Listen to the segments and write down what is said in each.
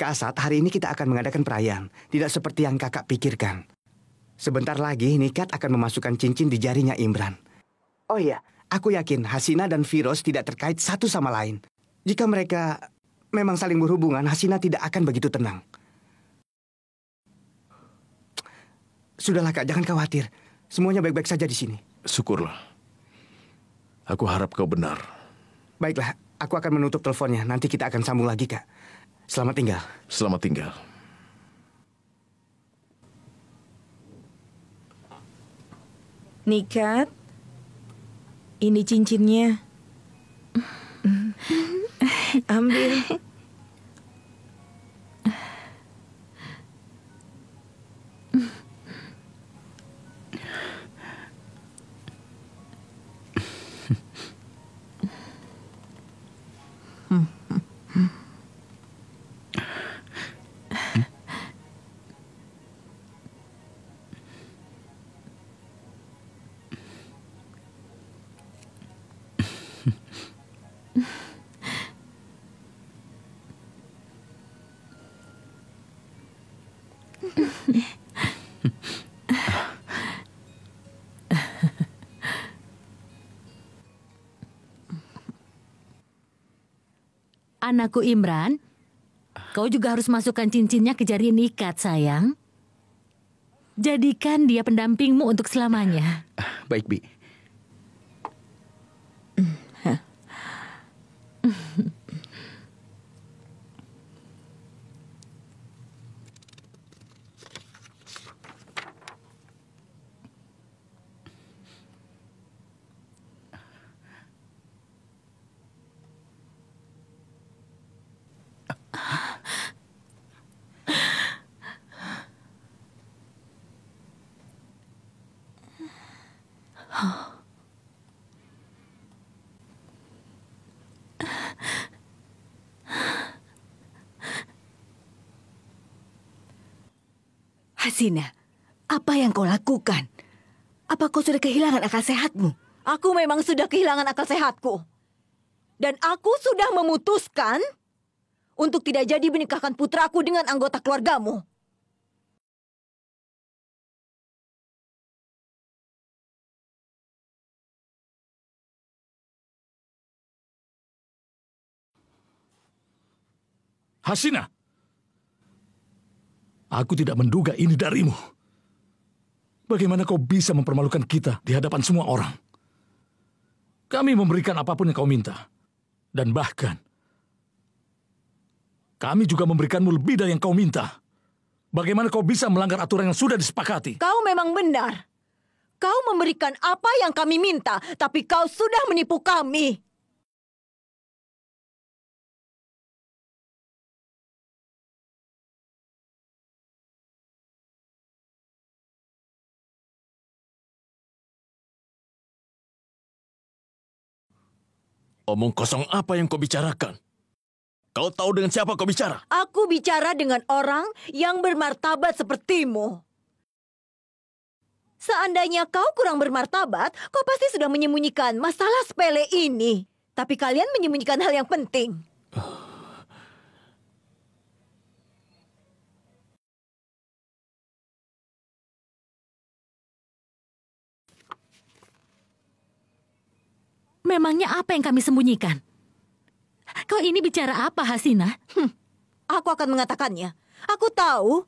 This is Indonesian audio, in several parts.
Kak Kasat, hari ini kita akan mengadakan perayaan. Tidak seperti yang kakak pikirkan. Sebentar lagi Nikat akan memasukkan cincin di jarinya Imran. Oh iya, aku yakin Hasina dan Virus tidak terkait satu sama lain. Jika mereka memang saling berhubungan, Hasina tidak akan begitu tenang. Sudahlah kak, jangan khawatir. Semuanya baik-baik saja di sini. Syukurlah. Aku harap kau benar. Baiklah, aku akan menutup teleponnya. Nanti kita akan sambung lagi, Kak. Selamat tinggal. Selamat tinggal. Nikat, ini cincinnya. Ambil. Anakku Imran, kau juga harus masukkan cincinnya ke jari nikat, sayang. Jadikan dia pendampingmu untuk selamanya. Baik, Bi. Hasina, apa yang kau lakukan? Apa kau sudah kehilangan akal sehatmu? Aku memang sudah kehilangan akal sehatku. Dan aku sudah memutuskan untuk tidak jadi menikahkan putraku dengan anggota keluargamu. Hasina! Aku tidak menduga ini darimu. Bagaimana kau bisa mempermalukan kita di hadapan semua orang? Kami memberikan apapun yang kau minta. Dan bahkan, kami juga memberikanmu lebih dari yang kau minta. Bagaimana kau bisa melanggar aturan yang sudah disepakati? Kau memang benar. Kau memberikan apa yang kami minta, tapi kau sudah menipu kami. Omong kosong apa yang kau bicarakan? Kau tahu dengan siapa kau bicara? Aku bicara dengan orang yang bermartabat sepertimu. Seandainya kau kurang bermartabat, kau pasti sudah menyembunyikan masalah sepele ini. Tapi kalian menyembunyikan hal yang penting. Memangnya apa yang kami sembunyikan? Kau ini bicara apa, Hasina? Hm, aku akan mengatakannya. Aku tahu.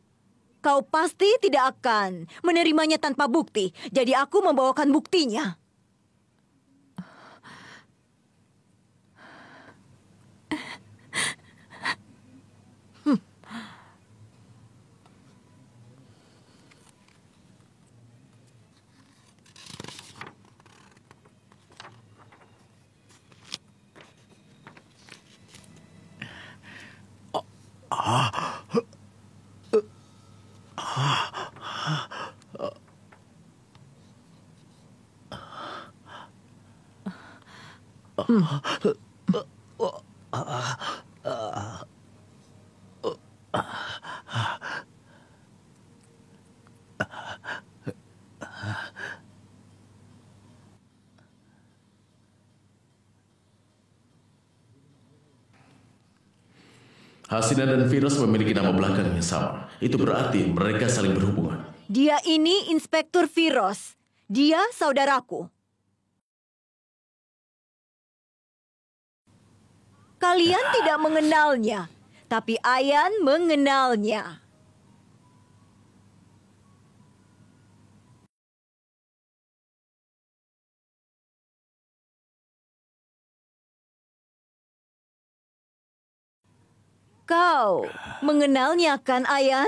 Kau pasti tidak akan menerimanya tanpa bukti. Jadi aku membawakan buktinya. Hasina dan Virus memiliki nama belakang yang sama. Itu berarti mereka saling berhubungan. Dia ini Inspektur Virus. Dia saudaraku. Kalian tidak mengenalnya, tapi Ayan mengenalnya. Kau mengenalnya kan, Ayan?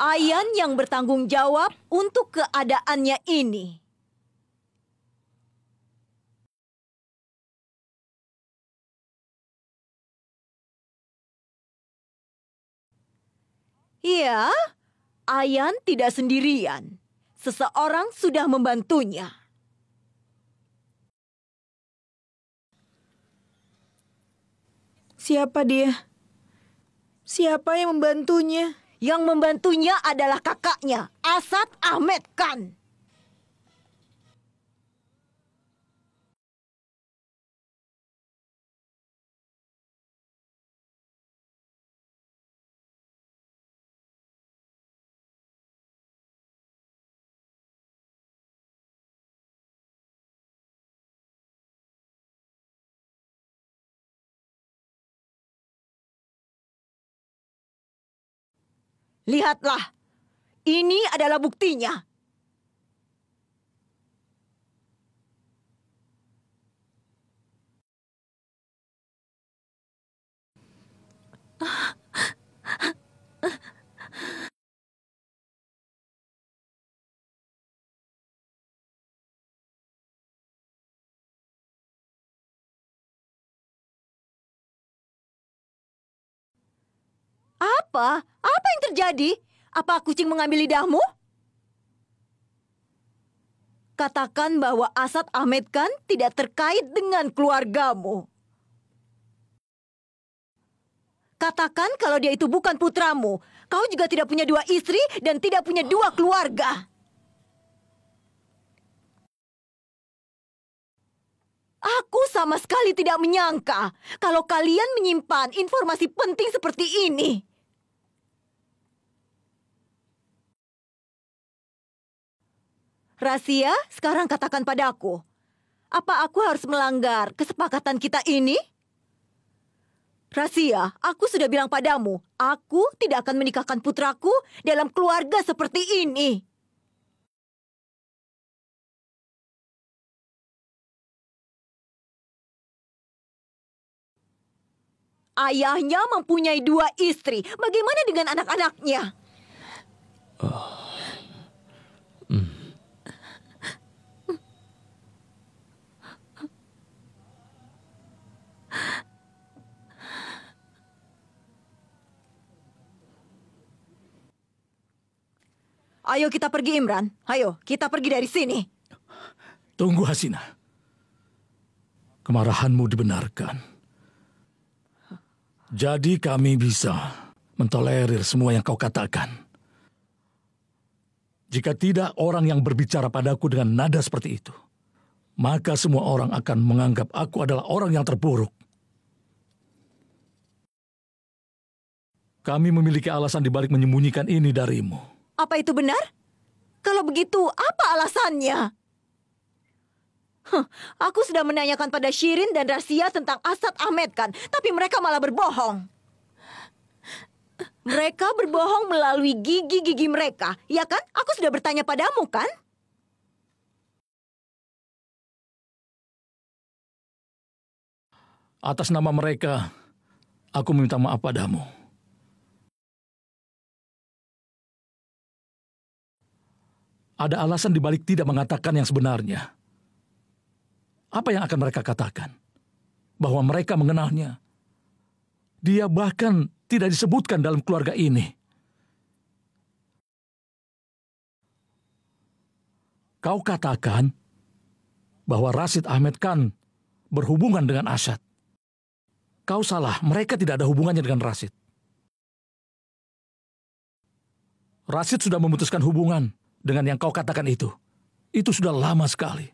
Ayan yang bertanggung jawab untuk keadaannya ini. Iya, Ayan tidak sendirian. Seseorang sudah membantunya. Siapa dia? Siapa yang membantunya? Yang membantunya adalah kakaknya, Asad Ahmed Khan. Lihatlah, ini adalah buktinya. Apa? terjadi? Apa kucing mengambil lidahmu? Katakan bahwa Asad Ahmed Khan tidak terkait dengan keluargamu. Katakan kalau dia itu bukan putramu. Kau juga tidak punya dua istri dan tidak punya dua keluarga. Aku sama sekali tidak menyangka kalau kalian menyimpan informasi penting seperti ini. Rasia, sekarang katakan padaku. Apa aku harus melanggar kesepakatan kita ini? Rasia, aku sudah bilang padamu, aku tidak akan menikahkan putraku dalam keluarga seperti ini. Ayahnya mempunyai dua istri. Bagaimana dengan anak-anaknya? Oh. Ayo kita pergi Imran. Ayo kita pergi dari sini. Tunggu Hasina. Kemarahanmu dibenarkan. Jadi kami bisa mentolerir semua yang kau katakan. Jika tidak orang yang berbicara padaku dengan nada seperti itu, maka semua orang akan menganggap aku adalah orang yang terburuk. Kami memiliki alasan dibalik menyembunyikan ini darimu. Apa itu benar? Kalau begitu, apa alasannya? Huh, aku sudah menanyakan pada Shirin dan Rasia tentang Asad Ahmed kan, tapi mereka malah berbohong. Mereka berbohong melalui gigi-gigi mereka, ya kan? Aku sudah bertanya padamu kan? Atas nama mereka, aku minta maaf padamu. ada alasan dibalik tidak mengatakan yang sebenarnya. Apa yang akan mereka katakan? Bahwa mereka mengenalnya. Dia bahkan tidak disebutkan dalam keluarga ini. Kau katakan bahwa Rasid Ahmed Khan berhubungan dengan Asad. Kau salah, mereka tidak ada hubungannya dengan Rasid. Rasid sudah memutuskan hubungan dengan yang kau katakan itu. Itu sudah lama sekali.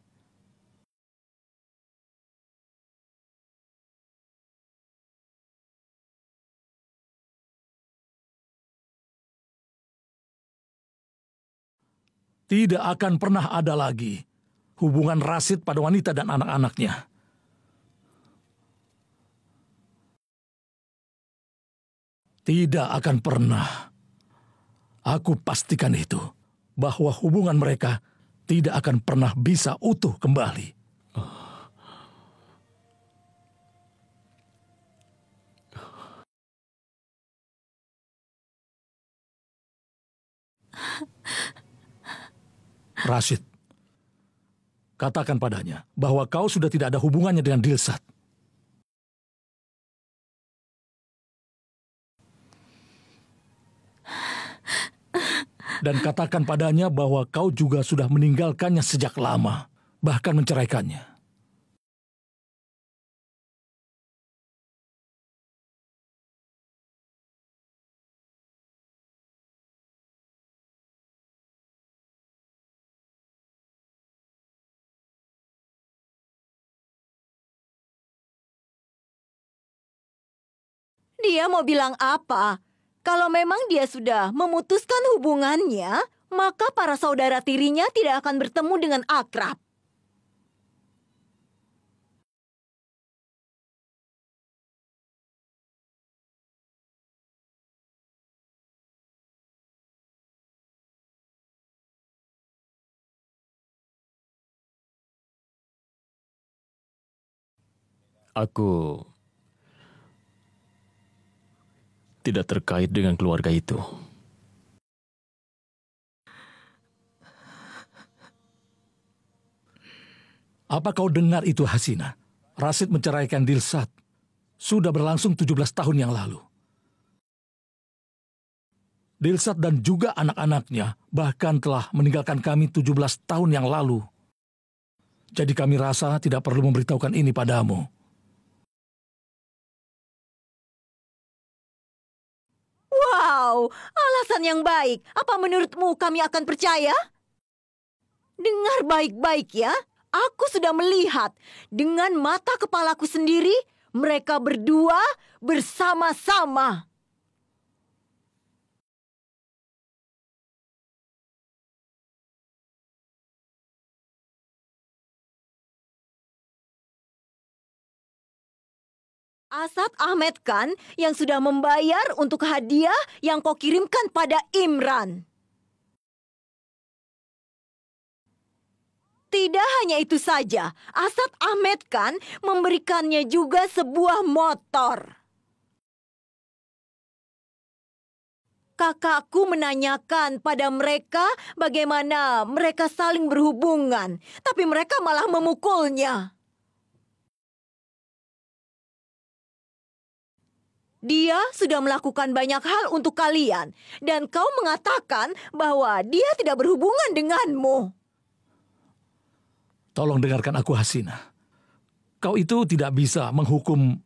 Tidak akan pernah ada lagi hubungan rasid pada wanita dan anak-anaknya. Tidak akan pernah. Aku pastikan itu bahwa hubungan mereka tidak akan pernah bisa utuh kembali. Rashid, katakan padanya bahwa kau sudah tidak ada hubungannya dengan Dilsat. dan katakan padanya bahwa kau juga sudah meninggalkannya sejak lama, bahkan menceraikannya. Dia mau bilang apa? Kalau memang dia sudah memutuskan hubungannya, maka para saudara tirinya tidak akan bertemu dengan akrab. Aku tidak terkait dengan keluarga itu. Apa kau dengar itu Hasina? Rasid menceraikan Dilsat. Sudah berlangsung 17 tahun yang lalu. Dilsat dan juga anak-anaknya bahkan telah meninggalkan kami 17 tahun yang lalu. Jadi kami rasa tidak perlu memberitahukan ini padamu. Wow, alasan yang baik. Apa menurutmu kami akan percaya? Dengar baik-baik ya. Aku sudah melihat dengan mata kepalaku sendiri mereka berdua bersama-sama. Asad Ahmed Khan yang sudah membayar untuk hadiah yang kau kirimkan pada Imran. Tidak hanya itu saja, Asad Ahmed Khan memberikannya juga sebuah motor. kakakku menanyakan pada mereka bagaimana mereka saling berhubungan, tapi mereka malah memukulnya. Dia sudah melakukan banyak hal untuk kalian, dan kau mengatakan bahwa dia tidak berhubungan denganmu. Tolong dengarkan aku, Hasina. Kau itu tidak bisa menghukum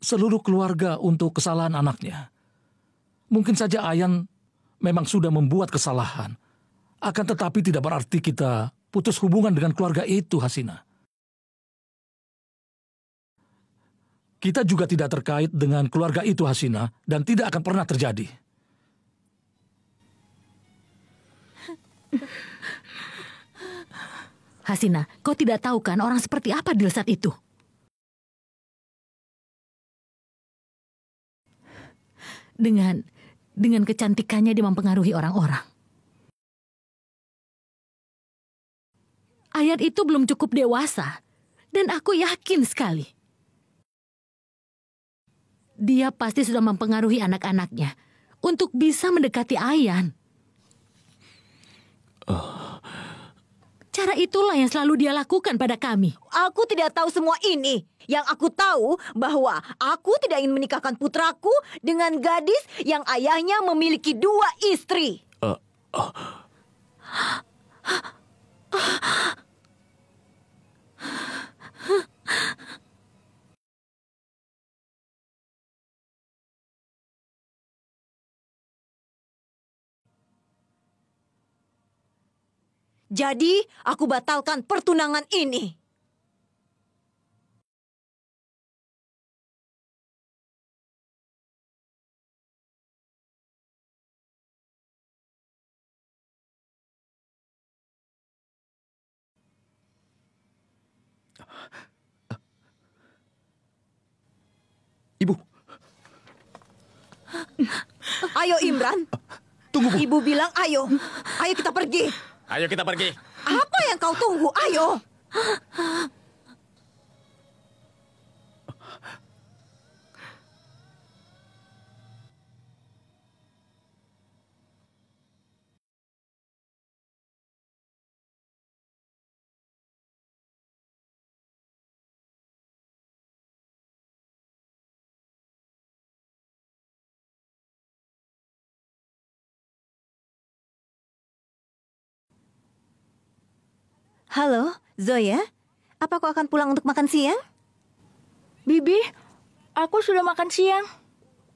seluruh keluarga untuk kesalahan anaknya. Mungkin saja Ayan memang sudah membuat kesalahan. Akan tetapi tidak berarti kita putus hubungan dengan keluarga itu, Hasina. Kita juga tidak terkait dengan keluarga itu, Hasina, dan tidak akan pernah terjadi. Hasina, kau tidak tahu kan orang seperti apa Dilsat itu? Dengan dengan kecantikannya dia mempengaruhi orang-orang. Ayat itu belum cukup dewasa dan aku yakin sekali dia pasti sudah mempengaruhi anak-anaknya untuk bisa mendekati Ayan. Oh. Cara itulah yang selalu dia lakukan pada kami. Aku tidak tahu semua ini. Yang aku tahu bahwa aku tidak ingin menikahkan putraku dengan gadis yang ayahnya memiliki dua istri. Uh, uh. Jadi, aku batalkan pertunangan ini. Ibu. Ayo Imran. Tunggu, Bu. Ibu bilang ayo. Ayo kita pergi. Ayo kita pergi. Apa yang kau tunggu? Ayo. Halo, Zoya? Apa kau akan pulang untuk makan siang? Bibi, aku sudah makan siang.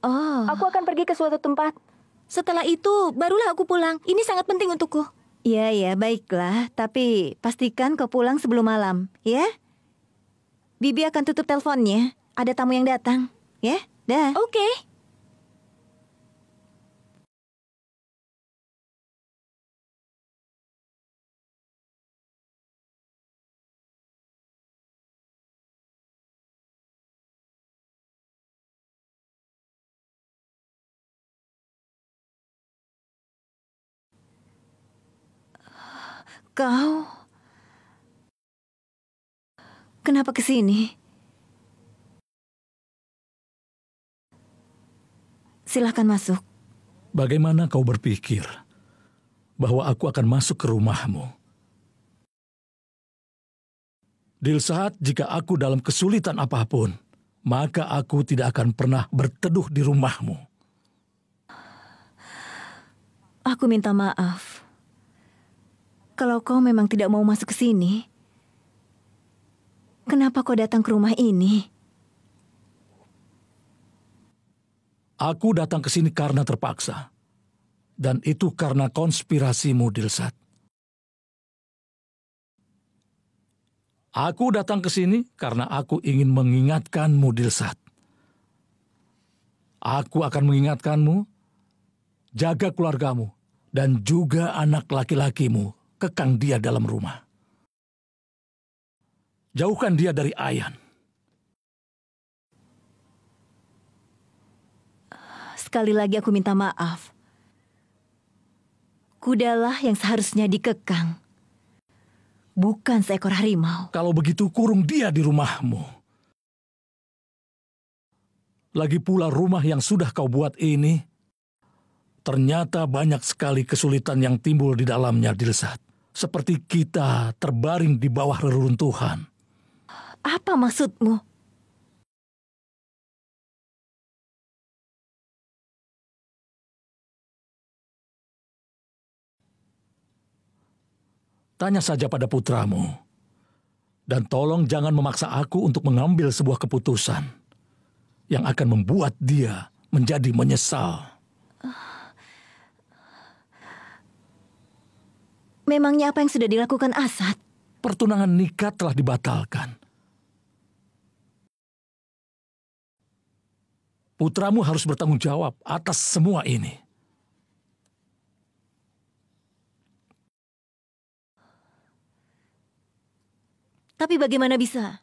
Oh. Aku akan pergi ke suatu tempat. Setelah itu, barulah aku pulang. Ini sangat penting untukku. Iya, ya, baiklah. Tapi pastikan kau pulang sebelum malam, ya? Bibi akan tutup teleponnya. Ada tamu yang datang, ya? Dah. Oke. Okay. Kau... Kenapa ke sini? Silahkan masuk. Bagaimana kau berpikir bahwa aku akan masuk ke rumahmu? Di saat jika aku dalam kesulitan apapun, maka aku tidak akan pernah berteduh di rumahmu. Aku minta maaf. Kalau kau memang tidak mau masuk ke sini, kenapa kau datang ke rumah ini? Aku datang ke sini karena terpaksa. Dan itu karena konspirasimu, Dilsat. Aku datang ke sini karena aku ingin mengingatkanmu, Dilsat. Aku akan mengingatkanmu, jaga keluargamu, dan juga anak laki-lakimu, kekang dia dalam rumah. Jauhkan dia dari Ayan. Sekali lagi aku minta maaf. Kudalah yang seharusnya dikekang. Bukan seekor harimau. Kalau begitu kurung dia di rumahmu. Lagi pula rumah yang sudah kau buat ini Ternyata banyak sekali kesulitan yang timbul di dalamnya, Dilesat. Seperti kita terbaring di bawah reruntuhan. Apa maksudmu? Tanya saja pada putramu. Dan tolong jangan memaksa aku untuk mengambil sebuah keputusan yang akan membuat dia menjadi menyesal. Uh. Memangnya apa yang sudah dilakukan Asad? Pertunangan nikah telah dibatalkan. Putramu harus bertanggung jawab atas semua ini. Tapi bagaimana bisa?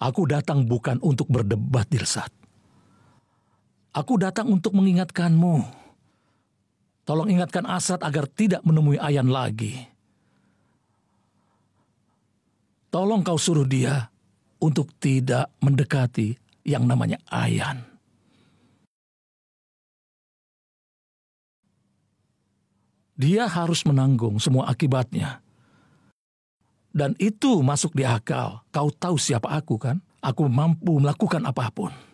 Aku datang bukan untuk berdebat, Dirsat. Aku datang untuk mengingatkanmu. Tolong ingatkan Asad agar tidak menemui Ayan lagi. Tolong kau suruh dia untuk tidak mendekati yang namanya Ayan. Dia harus menanggung semua akibatnya. Dan itu masuk di akal. Kau tahu siapa aku kan? Aku mampu melakukan apapun.